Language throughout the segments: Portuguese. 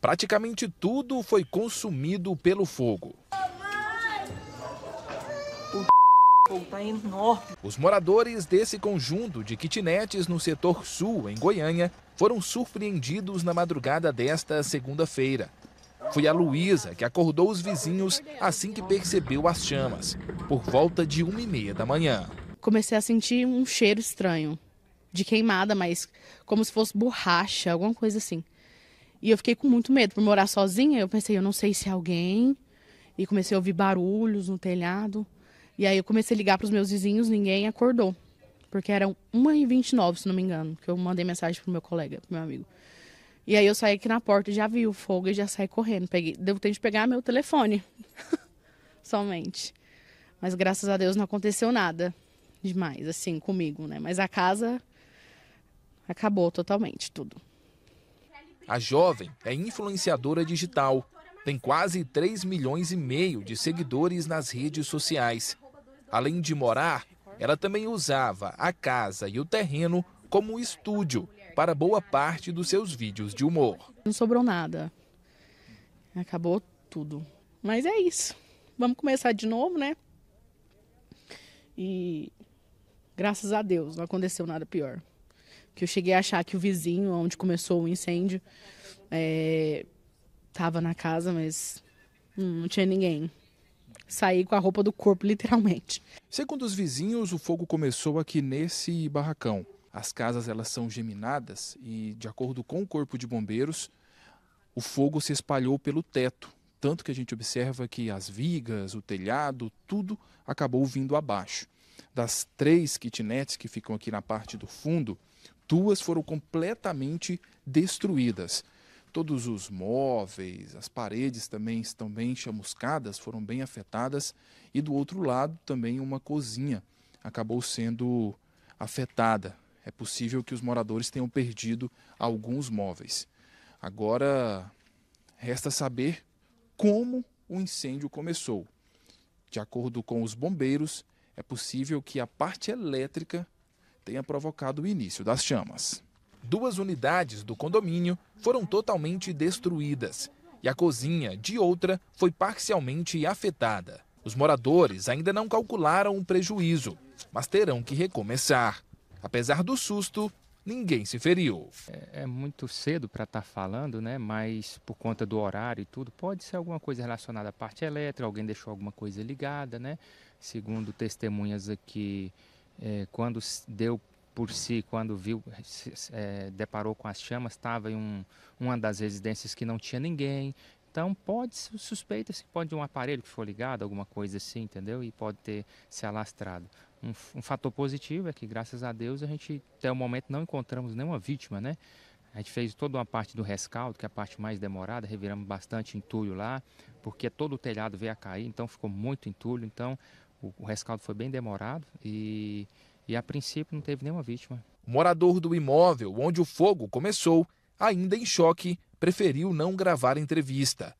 Praticamente tudo foi consumido pelo fogo. Os moradores desse conjunto de kitnets no setor sul, em Goiânia, foram surpreendidos na madrugada desta segunda-feira. Foi a Luísa que acordou os vizinhos assim que percebeu as chamas, por volta de uma e meia da manhã. Comecei a sentir um cheiro estranho, de queimada, mas como se fosse borracha, alguma coisa assim. E eu fiquei com muito medo por morar sozinha. Eu pensei, eu não sei se é alguém. E comecei a ouvir barulhos no telhado. E aí eu comecei a ligar para os meus vizinhos, ninguém acordou. Porque era 1h29, se não me engano, que eu mandei mensagem pro meu colega, pro meu amigo. E aí eu saí aqui na porta, já vi o fogo e já saí correndo. Peguei, devo ter de pegar meu telefone. Somente. Mas graças a Deus não aconteceu nada demais, assim, comigo, né? Mas a casa acabou totalmente tudo. A jovem é influenciadora digital. Tem quase 3 milhões e meio de seguidores nas redes sociais. Além de morar, ela também usava a casa e o terreno como estúdio para boa parte dos seus vídeos de humor. Não sobrou nada. Acabou tudo. Mas é isso. Vamos começar de novo, né? E graças a Deus não aconteceu nada pior que eu cheguei a achar que o vizinho, onde começou o incêndio, é, tava na casa, mas hum, não tinha ninguém. Saí com a roupa do corpo, literalmente. Segundo os vizinhos, o fogo começou aqui nesse barracão. As casas elas são geminadas e, de acordo com o corpo de bombeiros, o fogo se espalhou pelo teto, tanto que a gente observa que as vigas, o telhado, tudo acabou vindo abaixo. Das três kitnets que ficam aqui na parte do fundo, duas foram completamente destruídas. Todos os móveis, as paredes também estão bem chamuscadas, foram bem afetadas, e do outro lado também uma cozinha acabou sendo afetada. É possível que os moradores tenham perdido alguns móveis. Agora resta saber como o incêndio começou. De acordo com os bombeiros, é possível que a parte elétrica tenha provocado o início das chamas. Duas unidades do condomínio foram totalmente destruídas e a cozinha de outra foi parcialmente afetada. Os moradores ainda não calcularam o prejuízo, mas terão que recomeçar. Apesar do susto, ninguém se feriu. É, é muito cedo para estar tá falando, né? Mas por conta do horário e tudo, pode ser alguma coisa relacionada à parte elétrica, alguém deixou alguma coisa ligada, né? Segundo testemunhas aqui é, quando deu por si, quando viu, se, é, deparou com as chamas, estava em um, uma das residências que não tinha ninguém. Então pode suspeita-se que pode um aparelho que foi ligado, alguma coisa assim, entendeu? E pode ter se alastrado. Um, um fator positivo é que graças a Deus a gente até o momento não encontramos nenhuma vítima, né? A gente fez toda uma parte do rescaldo, que é a parte mais demorada, reviramos bastante entulho lá, porque todo o telhado veio a cair, então ficou muito entulho. Então, o, o rescaldo foi bem demorado e, e a princípio não teve nenhuma vítima. O morador do imóvel onde o fogo começou, ainda em choque, preferiu não gravar entrevista.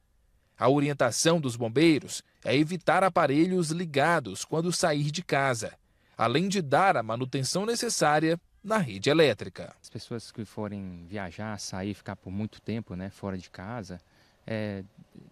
A orientação dos bombeiros é evitar aparelhos ligados quando sair de casa, além de dar a manutenção necessária na rede elétrica. As pessoas que forem viajar, sair, ficar por muito tempo né, fora de casa, é,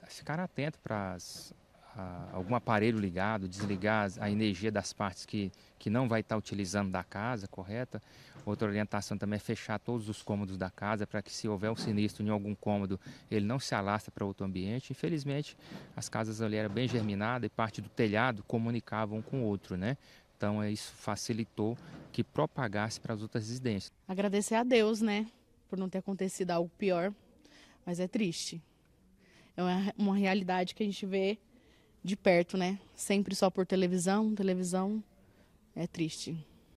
ficar atento para as a, algum aparelho ligado, desligar a energia das partes que, que não vai estar tá utilizando da casa, correta? Outra orientação também é fechar todos os cômodos da casa para que se houver um sinistro em algum cômodo, ele não se alastre para outro ambiente. Infelizmente, as casas ali eram bem germinadas e parte do telhado comunicava um com o outro, né? Então, é, isso facilitou que propagasse para as outras residências. Agradecer a Deus, né? Por não ter acontecido algo pior, mas é triste. É uma realidade que a gente vê de perto, né? Sempre só por televisão, televisão é triste.